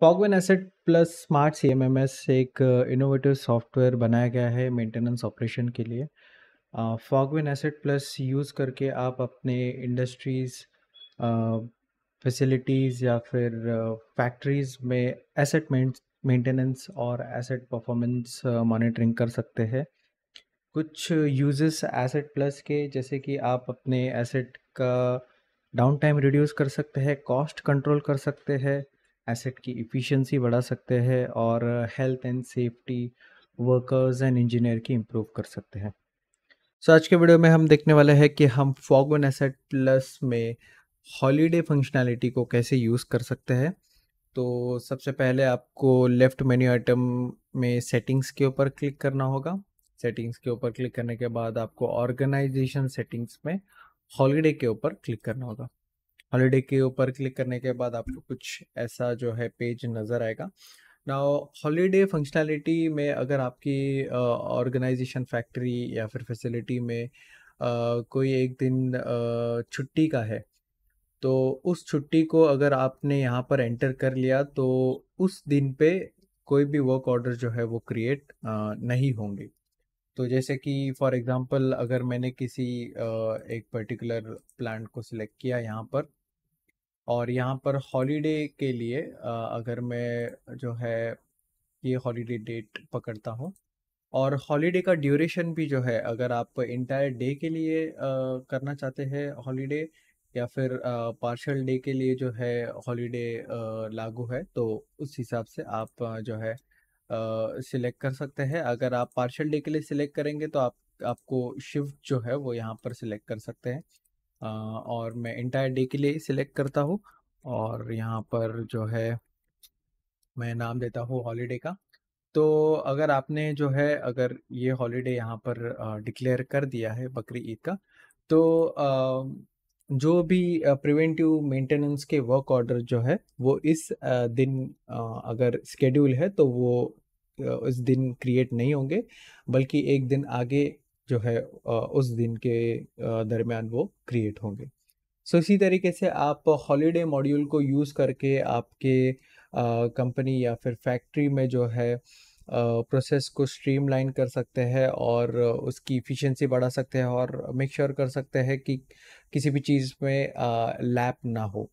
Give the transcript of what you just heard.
फॉगवेन asset plus smart C एक innovative uh, software बनाया गया है मेंटेनेंस ऑपरेशन के लिए फॉगवेन एसेट प्लस यूज़ करके आप अपने इंडस्ट्रीज़ फैसिलिटीज़ uh, या फिर फैक्ट्रीज़ uh, में एसेट मेंटेनेंस और एसेट परफॉर्मेंस मॉनिटरिंग कर सकते हैं कुछ यूजेस एसेट प्लस के जैसे कि आप अपने एसेट का डाउन टाइम रिड्यूस कर सकते हैं कॉस्ट कंट्रोल कर सकते हैं एसेट की इफ़िशेंसी बढ़ा सकते हैं और health and safety workers and engineer की इम्प्रूव कर सकते हैं सो so, आज के वीडियो में हम देखने वाले हैं कि हम फॉगन एसेट प्लस में हॉलीडे फंक्शनैलिटी को कैसे यूज़ कर सकते हैं तो सबसे पहले आपको लेफ़्ट मेन्यू आइटम में सेटिंग्स के ऊपर क्लिक करना होगा सेटिंग्स के ऊपर क्लिक करने के बाद आपको ऑर्गेनाइजेशन सेटिंग्स में हॉलीडे के ऊपर क्लिक करना होगा हॉलीडे के ऊपर क्लिक करने के बाद आपको कुछ ऐसा जो है पेज नज़र आएगा ना हॉलीडे फंक्शनैलिटी में अगर आपकी ऑर्गेनाइजेशन फैक्ट्री या फिर फैसिलिटी में Uh, कोई एक दिन uh, छुट्टी का है तो उस छुट्टी को अगर आपने यहाँ पर एंटर कर लिया तो उस दिन पे कोई भी वर्क ऑर्डर जो है वो क्रिएट uh, नहीं होंगे तो जैसे कि फॉर एग्जांपल अगर मैंने किसी एक पर्टिकुलर प्लांट को सिलेक्ट किया यहाँ पर और यहाँ पर हॉलीडे के लिए अगर मैं जो है ये हॉलीडे डेट पकड़ता हूँ और हॉलीडे का ड्यूरेशन भी जो है अगर आप इंटायर डे के लिए करना चाहते हैं हॉलीडे या फिर पार्शल डे के लिए जो है हॉलीडे लागू है तो उस हिसाब से आप जो है सिलेक्ट कर सकते हैं अगर आप पार्शल डे के लिए सिलेक्ट करेंगे तो आप आपको शिफ्ट जो है वो यहाँ पर सिलेक्ट कर सकते हैं और मैं इंटायर डे के लिए सिलेक्ट करता हूँ और यहाँ पर जो है मैं नाम देता हूँ हॉलीडे का तो अगर आपने जो है अगर ये हॉलीडे यहाँ पर डिक्लेयर कर दिया है बकरी ईद का तो जो भी प्रिवेंटिव मेंटेनेंस के वर्क ऑर्डर जो है वो इस दिन अगर स्केड्यूल है तो वो इस दिन क्रिएट नहीं होंगे बल्कि एक दिन आगे जो है उस दिन के दरमियान वो क्रिएट होंगे सो इसी तरीके से आप हॉलीडे मॉड्यूल को यूज़ करके आपके कंपनी या फिर फैक्ट्री में जो है प्रोसेस को स्ट्रीमलाइन कर सकते हैं और उसकी इफ़िशेंसी बढ़ा सकते हैं और मेक श्योर sure कर सकते हैं कि किसी भी चीज़ में लैप ना हो